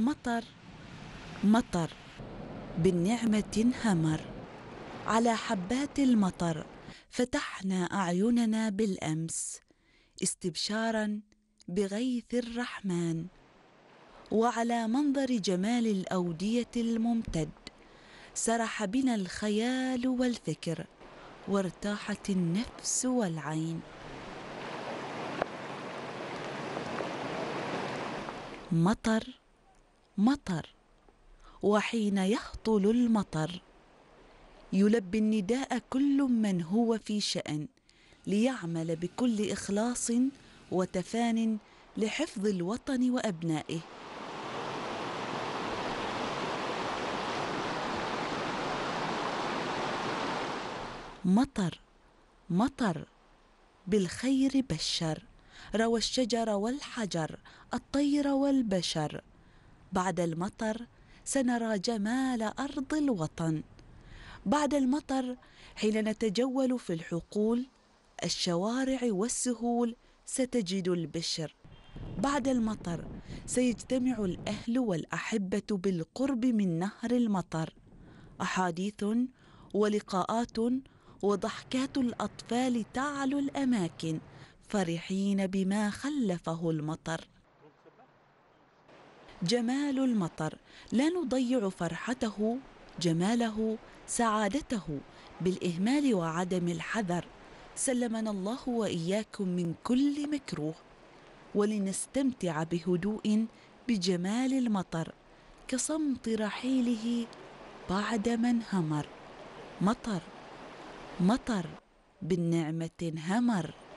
مطر مطر بالنعمة همر على حبات المطر فتحنا أعيننا بالأمس استبشارا بغيث الرحمن وعلى منظر جمال الأودية الممتد سرح بنا الخيال والفكر وارتاحت النفس والعين مطر مطر وحين يهطل المطر يلبي النداء كل من هو في شأن ليعمل بكل إخلاص وتفان لحفظ الوطن وأبنائه مطر مطر بالخير بشر روى الشجر والحجر الطير والبشر بعد المطر سنرى جمال أرض الوطن بعد المطر حين نتجول في الحقول الشوارع والسهول ستجد البشر بعد المطر سيجتمع الأهل والأحبة بالقرب من نهر المطر أحاديث ولقاءات وضحكات الأطفال تعلو الأماكن فرحين بما خلفه المطر جمال المطر لا نضيع فرحته جماله سعادته بالاهمال وعدم الحذر سلمنا الله واياكم من كل مكروه ولنستمتع بهدوء بجمال المطر كصمت رحيله بعد من انهمر مطر مطر بالنعمه انهمر